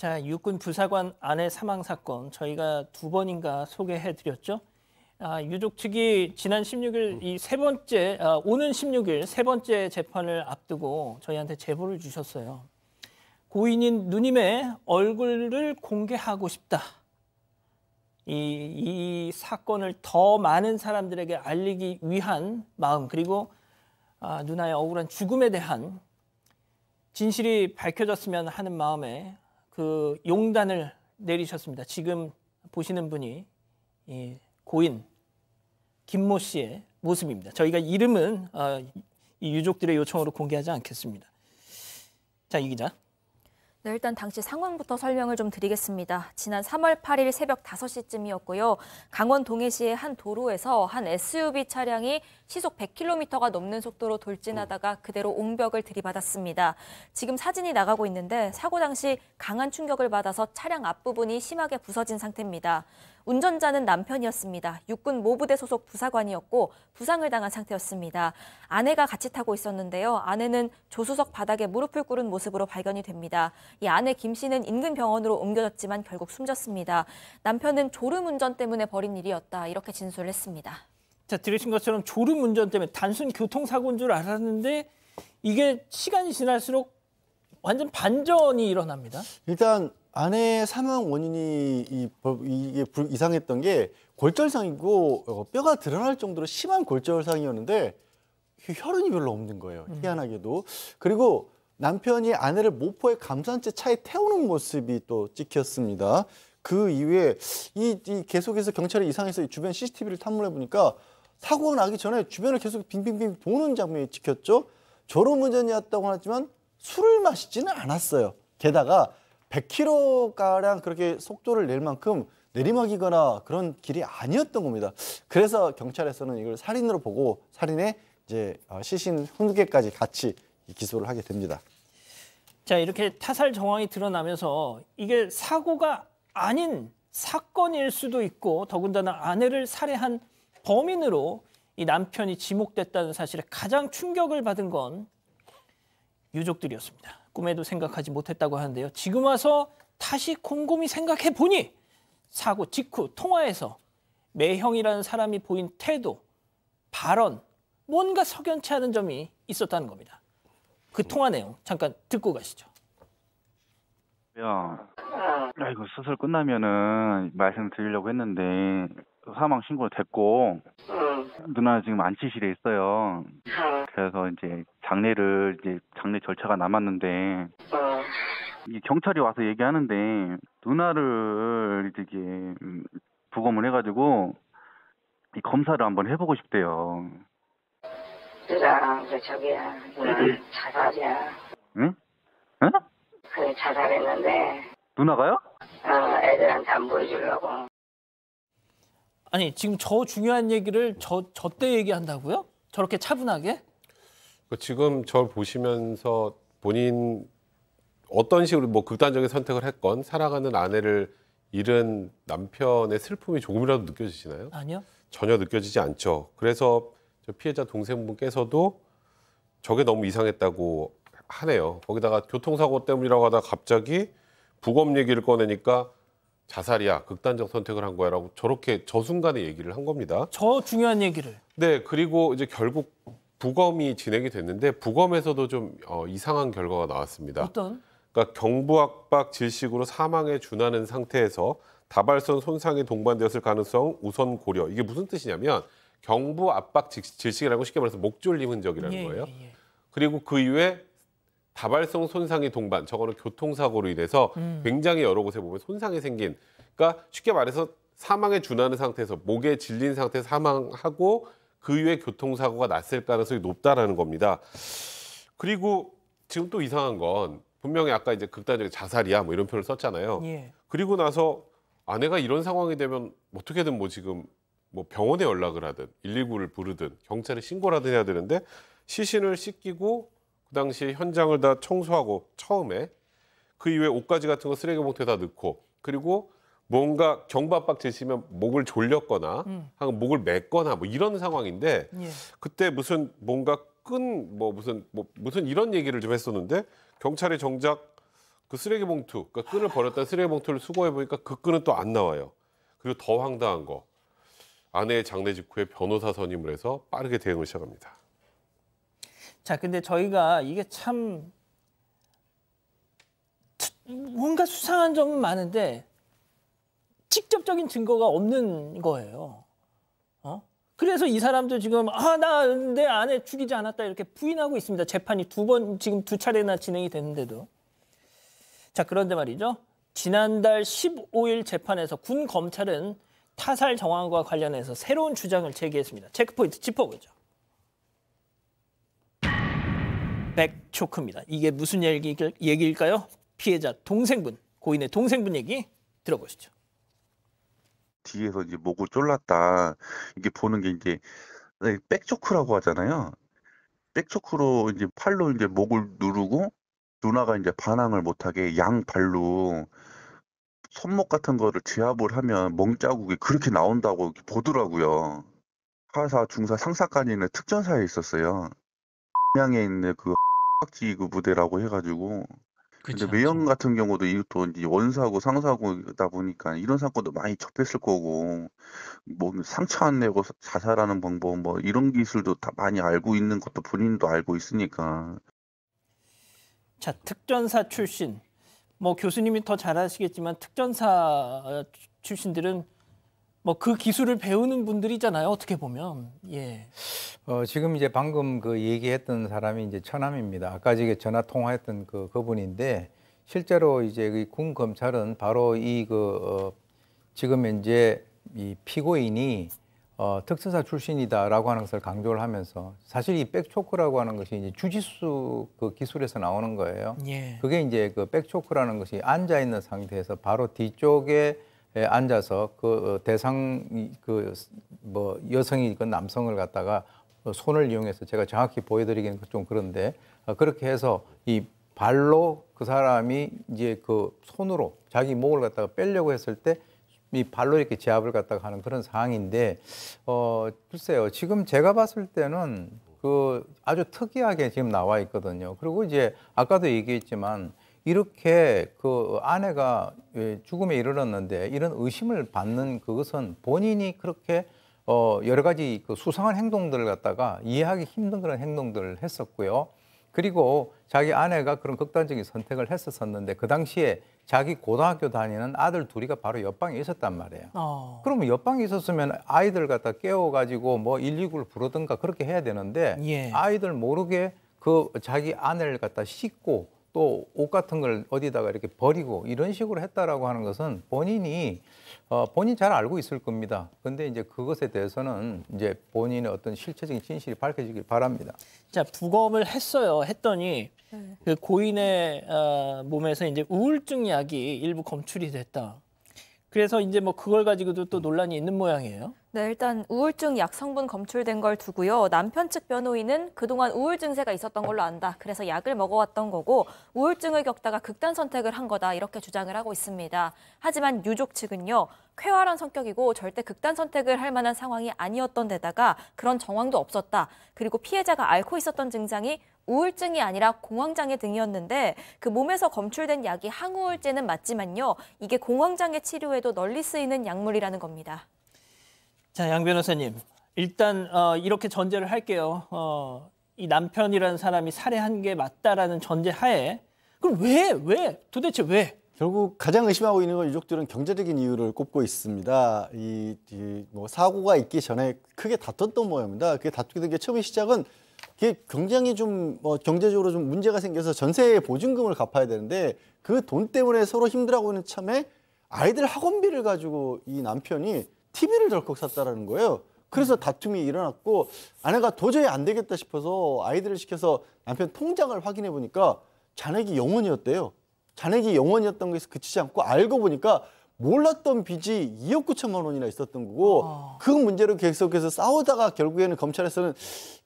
자, 육군 부사관 아내 사망 사건 저희가 두 번인가 소개해 드렸죠. 아, 유족 측이 지난 16일 음. 이세 번째 아, 오는 16일 세 번째 재판을 앞두고 저희한테 제보를 주셨어요. 고인인 누님의 얼굴을 공개하고 싶다. 이, 이 사건을 더 많은 사람들에게 알리기 위한 마음 그리고 아, 누나의 억울한 죽음에 대한 진실이 밝혀졌으면 하는 마음에 그 용단을 내리셨습니다. 지금 보시는 분이 고인 김모 씨의 모습입니다. 저희가 이름은 어, 유족들의 요청으로 공개하지 않겠습니다. 자, 이 기자. 네, 일단 당시 상황부터 설명을 좀 드리겠습니다. 지난 3월 8일 새벽 5시쯤이었고요. 강원 동해시의 한 도로에서 한 SUV 차량이 시속 100km가 넘는 속도로 돌진하다가 그대로 옹벽을 들이받았습니다. 지금 사진이 나가고 있는데 사고 당시 강한 충격을 받아서 차량 앞부분이 심하게 부서진 상태입니다. 운전자는 남편이었습니다. 육군 모부대 소속 부사관이었고 부상을 당한 상태였습니다. 아내가 같이 타고 있었는데요. 아내는 조수석 바닥에 무릎을 꿇은 모습으로 발견이 됩니다. 이 아내 김 씨는 인근 병원으로 옮겨졌지만 결국 숨졌습니다. 남편은 졸음 운전 때문에 벌인 일이었다 이렇게 진술을 했습니다. 자 들으신 것처럼 졸음 운전 때문에 단순 교통사고인 줄 알았는데 이게 시간이 지날수록 완전 반전이 일어납니다. 일단 아내의 사망 원인이 이, 이게 이상했던 게 골절상이고 어, 뼈가 드러날 정도로 심한 골절상이었는데 혈흔이 별로 없는 거예요. 음. 희한하게도. 그리고 남편이 아내를 모포에감산채 차에 태우는 모습이 또 찍혔습니다. 그 이후에 이, 이 계속해서 경찰이 이상해서 주변 CCTV를 탐문해 보니까 사고가 나기 전에 주변을 계속 빙빙빙 도는 장면이 찍혔죠. 졸음운전이었다고 하지만 술을 마시지는 않았어요. 게다가 100km가량 그렇게 속도를 낼 만큼 내리막이거나 그런 길이 아니었던 겁니다. 그래서 경찰에서는 이걸 살인으로 보고 살인에 이제 어, 시신 훈계까지 같이 기소를 하게 됩니다. 자 이렇게 타살 정황이 드러나면서 이게 사고가 아닌 사건일 수도 있고 더군다나 아내를 살해한 범인으로 이 남편이 지목됐다는 사실에 가장 충격을 받은 건 유족들이었습니다. 꿈에도 생각하지 못했다고 하는데요. 지금 와서 다시 곰곰이 생각해 보니 사고 직후 통화에서 매형이라는 사람이 보인 태도, 발언, 뭔가 석연치 않은 점이 있었다는 겁니다. 그 통화 내용 잠깐 듣고 가시죠. 야, 야 이거 수술 끝나면은 말씀드리려고 했는데 사망 신고를 됐고 누나 지금 안치실에 있어요. 그래서 이제 장례를 이제 장례 절차가 남았는데 이 경찰이 와서 얘기하는데 누나를 이렇게 음, 부검을 해가지고 이 검사를 한번 해보고 싶대요. 쓰라 그 저기야 자살이야 응? 응? 그 자살했는데 누나가요? 어 애들한테 안 보여주려고 아니 지금 저 중요한 얘기를 저저때 얘기한다고요? 저렇게 차분하게? 그 지금 저 보시면서 본인 어떤 식으로 뭐 극단적인 선택을 했건 살아가는 아내를 잃은 남편의 슬픔이 조금이라도 느껴지시나요? 아니요. 전혀 느껴지지 않죠. 그래서 저 피해자 동생분께서도 저게 너무 이상했다고 하네요. 거기다가 교통사고 때문이라고 하다 갑자기 부검 얘기를 꺼내니까 자살이야 극단적 선택을 한 거야라고 저렇게 저 순간에 얘기를 한 겁니다. 저 중요한 얘기를. 네 그리고 이제 결국 부검이 진행이 됐는데 부검에서도 좀 어, 이상한 결과가 나왔습니다. 어떤? 그러니까 경부압박 질식으로 사망에 준하는 상태에서 다발성 손상이 동반되었을 가능성 우선 고려. 이게 무슨 뜻이냐면 경부 압박 질식이라고 쉽게 말해서 목줄 입은 적이라는 예, 거예요. 예, 예. 그리고 그 이후에 다발성 손상이 동반, 저거는 교통사고로 인해서 음. 굉장히 여러 곳에 보면 손상이 생긴. 그러니까 쉽게 말해서 사망에 준하는 상태에서 목에 질린 상태에서 사망하고 그 이후에 교통사고가 났을 가능성이 높다라는 겁니다. 그리고 지금 또 이상한 건 분명히 아까 이제 극단적인 자살이야 뭐 이런 표현을 썼잖아요. 예. 그리고 나서 아내가 이런 상황이 되면 어떻게든 뭐 지금 뭐 병원에 연락을 하든 119를 부르든 경찰에 신고를 하든 해야 되는데 시신을 씻기고 그 당시 에 현장을 다 청소하고 처음에 그 이후에 옷가지 같은 거 쓰레기 봉투에다 넣고 그리고 뭔가 경박박 지시면 목을 졸렸거나 음. 한 목을 맸거나 뭐 이런 상황인데 예. 그때 무슨 뭔가 끈 뭐 무슨 뭐 무슨 이런 얘기를 좀 했었는데 경찰이 정작 그 쓰레기 봉투 그러니까 끈을 버렸던 쓰레기 봉투를 수거해 보니까 그 끈은 또 안 나와요. 그리고 더 황당한 거 아내의 장례 직후에 변호사 선임을 해서 빠르게 대응을 시작합니다. 자, 근데 저희가 이게 참 뭔가 수상한 점은 많은데 직접적인 증거가 없는 거예요. 어? 그래서 이 사람도 지금 아나 내 아내 죽이지 않았다 이렇게 부인하고 있습니다. 재판이 두 번 지금 두 차례나 진행이 됐는데도. 자 그런데 말이죠. 지난달 15일 재판에서 군 검찰은 타살 정황과 관련해서 새로운 주장을 제기했습니다. 체크포인트 짚어보죠. 백초크입니다. 이게 무슨 얘기, 일까요 피해자 동생분, 고인의 동생분 얘기 들어보시죠. 뒤에서 이제 목을 졸랐다. 이게 보는 게 이제 네, 백초크라고 하잖아요. 백초크로 이제 팔로 이제 목을 누르고 누나가 이제 반항을 못하게 양 발로 손목 같은 거를 제압을 하면 멍자국이 그렇게 나온다고 보더라고요. 하사, 중사, 상사까이 있는 특전사에 있었어요. 양에 있는 그 박지 그 부대라고 해가지고. 근데 외형 같은 경우도 이것도 이제 원사고 상사고다 보니까 이런 사건도 많이 접했을 거고 뭐 상처 안 내고 자살하는 방법 뭐 이런 기술도 다 많이 알고 있는 것도 본인도 알고 있으니까 자, 특전사 출신 뭐 교수님이 더 잘 아시겠지만 특전사 출신들은 뭐 그 기술을 배우는 분들이잖아요. 어떻게 보면 예. 어, 지금 이제 방금 그 얘기했던 사람이 이제 처남입니다 아까 지금 전화 통화했던 그 그분인데 실제로 이제 군 검찰은 바로 이그 어, 지금 현재 이 피고인이 어, 특수사 출신이다라고 하는 것을 강조를 하면서 사실 이 백초크라고 하는 것이 이제 주짓수 그 기술에서 나오는 거예요. 예. 그게 이제 그 백초크라는 것이 앉아 있는 상태에서 바로 뒤쪽에 앉아서 그 어, 대상 그 뭐 여성이건 남성을 갖다가 어, 손을 이용해서 제가 정확히 보여드리기는 좀 그런데 어, 그렇게 해서 이 발로 그 사람이 이제 그 손으로 자기 목을 갖다가 빼려고 했을 때이 발로 이렇게 제압을 갖다가 하는 그런 상황인데 어 글쎄요 지금 제가 봤을 때는 그 아주 특이하게 지금 나와 있거든요. 그리고 이제 아까도 얘기했지만 이렇게 그 아내가 예, 죽음에 이르렀는데 이런 의심을 받는 그것은 본인이 그렇게 어 여러 가지 그 수상한 행동들을 갖다가 이해하기 힘든 그런 행동들을 했었고요. 그리고 자기 아내가 그런 극단적인 선택을 했었었는데 그 당시에 자기 고등학교 다니는 아들 둘이가 바로 옆방에 있었단 말이에요. 어. 그러면 옆방에 있었으면 아이들 갖다 깨워가지고 뭐 119를 부르든가 그렇게 해야 되는데 예. 아이들 모르게 그 자기 아내를 갖다 씻고 또옷 같은 걸 어디다가 이렇게 버리고 이런 식으로 했다라고 하는 것은 본인이 어, 본인 잘 알고 있을 겁니다. 근데 이제 그것에 대해서는 이제 본인의 어떤 실체적인 진실이 밝혀지길 바랍니다. 자 부검을 했어요. 했더니 네. 그 고인의 어, 몸에서 이제 우울증 약이 일부 검출이 됐다. 그래서 이제 뭐 그걸 가지고도 또 논란이 있는 모양이에요. 네, 일단 우울증 약 성분 검출된 걸 두고요. 남편 측 변호인은 그동안 우울 증세가 있었던 걸로 안다. 그래서 약을 먹어왔던 거고 우울증을 겪다가 극단 선택을 한 거다. 이렇게 주장을 하고 있습니다. 하지만 유족 측은요. 쾌활한 성격이고 절대 극단 선택을 할 만한 상황이 아니었던 데다가 그런 정황도 없었다. 그리고 피해자가 앓고 있었던 증상이 우울증이 아니라 공황장애 등이었는데 그 몸에서 검출된 약이 항우울제는 맞지만요. 이게 공황장애 치료에도 널리 쓰이는 약물이라는 겁니다. 자, 양 변호사님. 일단 어, 이렇게 전제를 할게요. 어, 이 남편이라는 사람이 살해한 게 맞다라는 전제 하에 그럼 왜, 왜, 도대체 왜? 결국 가장 의심하고 있는 건 유족들은 경제적인 이유를 꼽고 있습니다. 이, 이 뭐 사고가 있기 전에 크게 다퉜던 모양입니다. 그게 다투게 된게처음 시작은 이게 굉장히 좀뭐 경제적으로 좀 문제가 생겨서 전세 보증금을 갚아야 되는데 그 돈 때문에 서로 힘들어하고 있는 참에 아이들 학원비를 가지고 이 남편이 TV를 덜컥 샀다라는 거예요. 그래서 음. 다툼이 일어났고 아내가 도저히 안 되겠다 싶어서 아이들을 시켜서 남편 통장을 확인해 보니까 잔액이 0원이었대요. 잔액이 0원이었던 것에서 그치지 않고 알고 보니까 몰랐던 빚이 2억 9천만 원이나 있었던 거고 아... 그 문제로 계속해서 싸우다가 결국에는 검찰에서는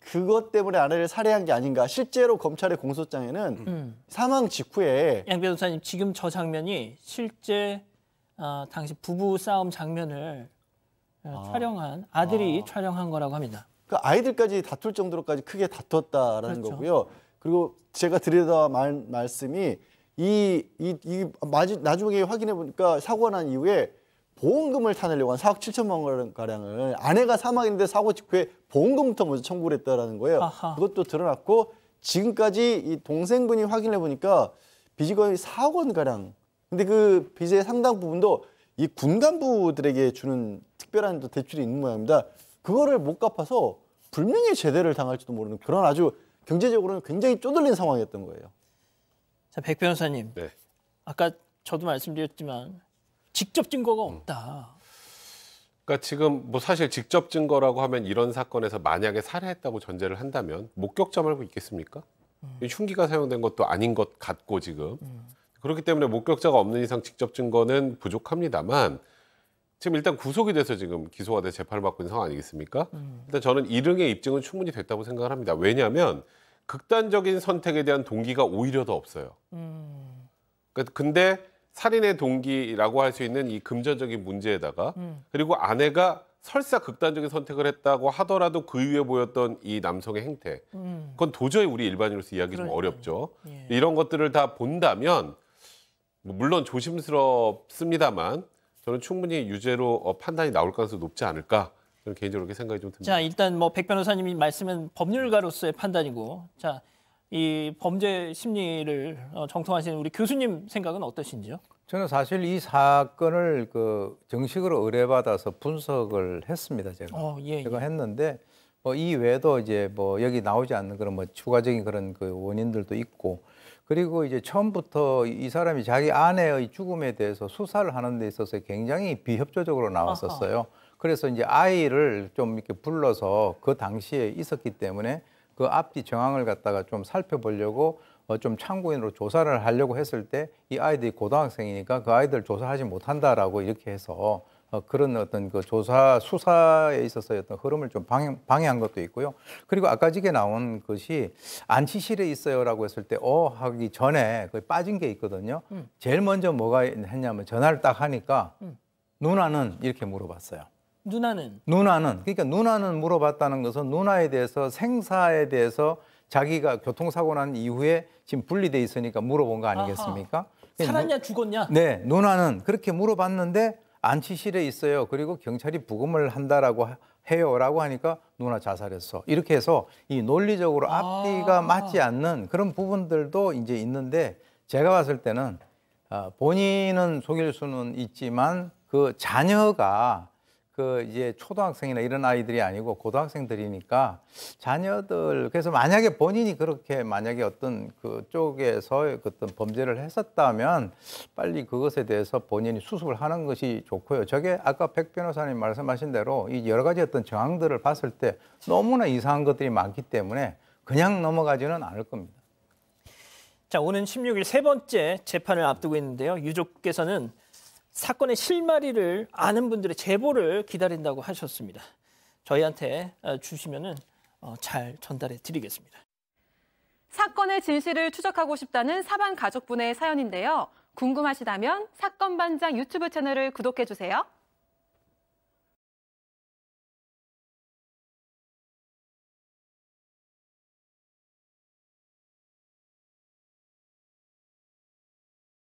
그것 때문에 아내를 살해한 게 아닌가 실제로 검찰의 공소장에는 음. 음. 사망 직후에 양 변호사님 지금 저 장면이 실제 어, 당시 부부 싸움 장면을 어, 아. 촬영한 아들이 아. 촬영한 거라고 합니다. 그 아이들까지 다툴 정도로까지 크게 다퉜다라는 그렇죠. 거고요. 그리고 제가 드리다 말 말씀이 이 이이 나중에 확인해 보니까 사고가 난 이후에 보험금을 타내려고 한 4억 7천만 원 가량을 아내가 사망했는데 사고 직후에 보험금부터 먼저 청구를 했다라는 거예요. 아하. 그것도 드러났고 지금까지 이 동생분이 확인해 보니까 빚이 거의 4억 원 가량. 근데 그 빚의 상당 부분도 이군 간부들에게 주는 특별한 대출이 있는 모양입니다. 그거를 못 갚아서 불명예 제대를 당할지도 모르는 그런 아주 경제적으로는 굉장히 쪼들린 상황이었던 거예요. 자, 백 변호사님. 네. 아까 저도 말씀드렸지만 직접 증거가 없다. 음. 그러니까 지금 뭐 사실 직접 증거라고 하면 이런 사건에서 만약에 살해했다고 전제를 한다면 목격자 말고 있겠습니까? 음. 흉기가 사용된 것도 아닌 것 같고 지금 음. 그렇기 때문에 목격자가 없는 이상 직접 증거는 부족합니다만 지금 일단 구속이 돼서 지금 기소가 돼 재판을 받고 있는 상황 아니겠습니까? 음. 일단 저는 이응의 입증은 충분히 됐다고 생각을 합니다. 왜냐하면 극단적인 선택에 대한 동기가 오히려 더 없어요. 음. 그러니까 근데 살인의 동기라고 할 수 있는 이 금전적인 문제에다가 음. 그리고 아내가 설사 극단적인 선택을 했다고 하더라도 그 위에 보였던 이 남성의 행태, 음. 그건 도저히 우리 일반인으로서 이야기 좀 어렵죠. 예. 이런 것들을 다 본다면 뭐 물론 조심스럽습니다만 저는 충분히 유죄로 어, 판단이 나올 가능성이 높지 않을까 저는 개인적으로 그렇게 생각이 좀 듭니다. 자 일단 뭐백 변호사님이 말씀은 법률가로서의 판단이고 자. 이 범죄 심리를 어, 정통하시는 우리 교수님 생각은 어떠신지요? 저는 사실 이 사건을 그 정식으로 의뢰받아서 분석을 했습니다 제가 어, 예, 예. 제가 했는데 뭐이 외에도 이제 뭐 여기 나오지 않는 그런 뭐 추가적인 그런 그 원인들도 있고 그리고 이제 처음부터 이 사람이 자기 아내의 죽음에 대해서 수사를 하는 데 있어서 굉장히 비협조적으로 나왔었어요. 어허. 그래서 이제 아이를 좀 이렇게 불러서 그 당시에 있었기 때문에 그 앞뒤 정황을 갖다가 좀 살펴보려고 어, 좀 참고인으로 조사를 하려고 했을 때 이 아이들이 고등학생이니까 그 아이들 조사하지 못한다라고 이렇게 해서 어, 그런 어떤 그 조사 수사에 있어서 어떤 흐름을 좀 방해, 방해한 것도 있고요. 그리고 아까 지게 나온 것이 안치실에 있어요라고 했을 때 어 하기 전에 그 빠진 게 있거든요. 음. 제일 먼저 뭐가 했냐면 전화를 딱 하니까 음. 누나는 이렇게 물어봤어요. 누나는 누나는 그러니까 누나는 물어봤다는 것은 누나에 대해서 생사에 대해서 자기가 교통사고 난 이후에 지금 분리돼 있으니까 물어본 거 아니겠습니까? 아하. 그러니까 살았냐 죽었냐? 네, 누나는 그렇게 물어봤는데 안치실에 있어요. 그리고 경찰이 부검을 한다라고 해요라고 하니까 누나 자살했어. 이렇게 해서 이 논리적으로 아. 앞뒤가 아. 맞지 않는 그런 부분들도 이제 있는데 제가 봤을 때는 아, 본인은 속일 수는 있지만 그 자녀가 그 이제 초등학생이나 이런 아이들이 아니고 고등학생들이니까 자녀들 그래서 만약에 본인이 그렇게 만약에 어떤 그쪽에서 어떤 범죄를 했었다면 빨리 그것에 대해서 본인이 수습을 하는 것이 좋고요. 저게 아까 백 변호사님 말씀하신 대로 이 여러 가지 어떤 정황들을 봤을 때 너무나 이상한 것들이 많기 때문에 그냥 넘어가지는 않을 겁니다. 자, 오는 16일 세 번째 재판을 앞두고 있는데요. 유족께서는 사건의 실마리를 아는 분들의 제보를 기다린다고 하셨습니다. 저희한테 어, 주시면은 어, 잘 전달해 드리겠습니다. 사건의 진실을 추적하고 싶다는 사반 가족분의 사연인데요. 궁금하시다면 사건 반장 유튜브 채널을 구독해 주세요.